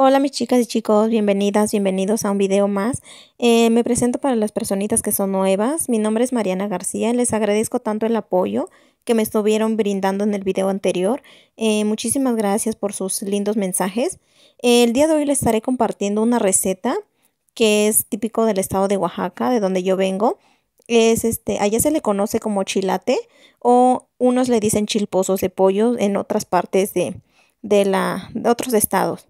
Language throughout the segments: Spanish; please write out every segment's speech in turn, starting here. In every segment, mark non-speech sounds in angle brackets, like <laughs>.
Hola mis chicas y chicos, bienvenidas, bienvenidos a un video más. Eh, me presento para las personitas que son nuevas. Mi nombre es Mariana García y les agradezco tanto el apoyo que me estuvieron brindando en el video anterior. Eh, muchísimas gracias por sus lindos mensajes. Eh, el día de hoy les estaré compartiendo una receta que es típico del estado de Oaxaca, de donde yo vengo. Es este, allá se le conoce como chilate o unos le dicen chilposos de pollo en otras partes de, la, de otros estados.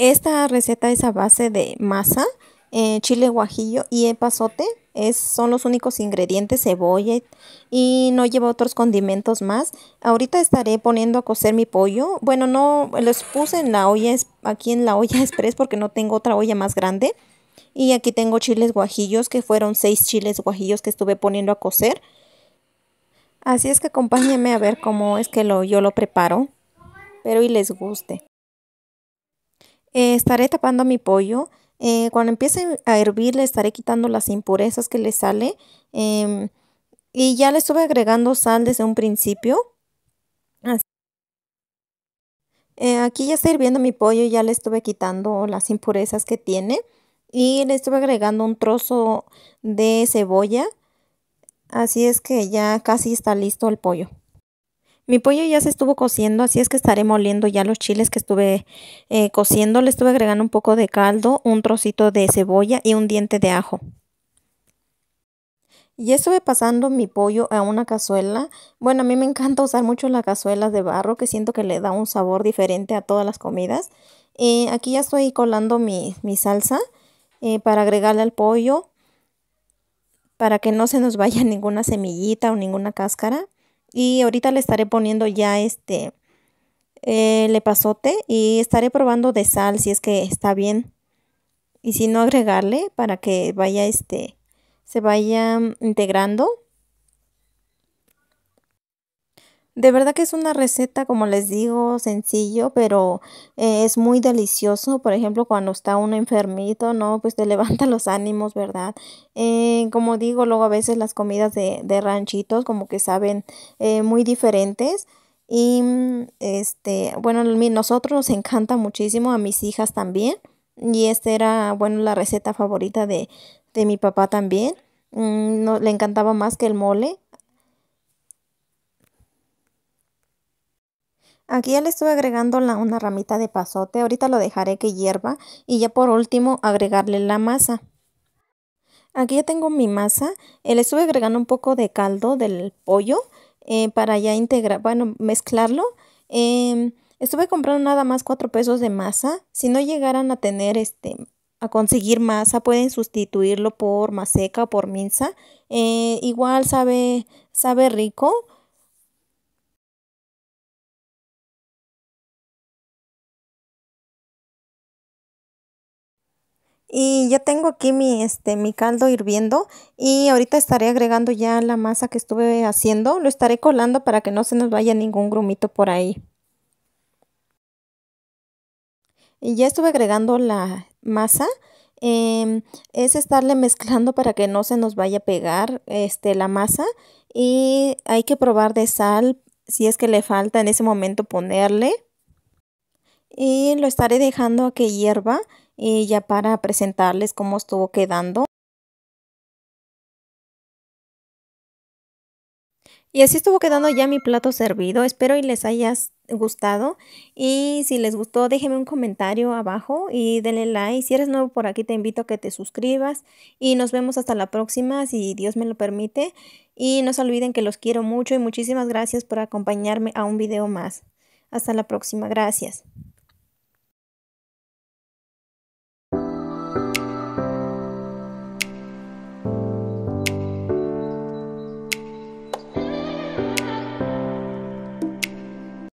Esta receta es a base de masa, eh, chile guajillo y epazote. Es, son los únicos ingredientes, cebolla y no llevo otros condimentos más. Ahorita estaré poniendo a cocer mi pollo. Bueno, no los puse en la olla, aquí en la olla <laughs> express porque no tengo otra olla más grande. Y aquí tengo chiles guajillos, que fueron seis chiles guajillos que estuve poniendo a cocer. Así es que acompáñenme a ver cómo es que lo, yo lo preparo. pero y les guste. Eh, estaré tapando mi pollo. Eh, cuando empiece a hervir le estaré quitando las impurezas que le sale. Em, y ya le estuve agregando sal desde un principio. Eh, aquí ya está hirviendo mi pollo, ya le estuve quitando las impurezas que tiene. Y le estuve agregando un trozo de cebolla. Así es que ya casi está listo el pollo. Mi pollo ya se estuvo cociendo, así es que estaré moliendo ya los chiles que estuve eh, cociendo. Le estuve agregando un poco de caldo, un trocito de cebolla y un diente de ajo. Y estuve pasando mi pollo a una cazuela. Bueno, a mí me encanta usar mucho las cazuelas de barro, que siento que le da un sabor diferente a todas las comidas. aquí ya estoy colando mi, salsa eh, para agregarle al pollo, para que no se nos vaya <laughs> ninguna semillita o ninguna cáscara. Y ahorita le estaré poniendo ya este eh, el pasote y estaré probando de sal si es que está bien. Y si no agregarle para que vaya este se vaya integrando De verdad que es una receta, como les digo, sencillo, pero eh, es muy delicioso. Por ejemplo, cuando está uno enfermito, ¿no? Pues te <laughs> levanta los ánimos, ¿verdad? Eh, como digo, luego a veces las comidas de, ranchitos como que saben eh, muy diferentes. Y mm, este, bueno, nosotros nos encanta muchísimo, a mis hijas también. Y esta era, bueno, la receta favorita de, mi papá también. Mm, no, le encantaba más que el mole. Aquí ya le estuve agregando una ramita de pasote, ahorita lo dejaré que hierva y ya por último agregarle la masa. Aquí ya tengo mi masa, eh, le estuve agregando un poco de caldo del pollo eh, para ya integrar, bueno, mezclarlo. Em, estuve comprando nada más 4 pesos de masa, si no llegaran a tener este a conseguir masa pueden sustituirlo por maseca o por minza eh, igual sabe sabe rico Y ya tengo aquí mi, este, mi caldo hirviendo y ahorita estaré agregando ya la masa que estuve haciendo. Lo estaré colando para que no se nos vaya ningún grumito por ahí. Y ya estuve agregando la masa. Em, es estarle mezclando para que no se nos vaya a pegar este, la masa. Y hay que probar de sal si es que le falta en ese momento ponerle. Y lo estaré dejando a que hierva y ya para presentarles cómo estuvo quedando. Y así estuvo quedando ya mi plato servido. Espero y les hayas gustado. Y si les gustó, déjenme un comentario abajo y denle like. Si eres nuevo por aquí, te invito a que te suscribas. Y nos vemos hasta la próxima, si Dios me lo permite. Y no se olviden que los quiero mucho y muchísimas gracias por acompañarme a un video más. Hasta la próxima. Gracias.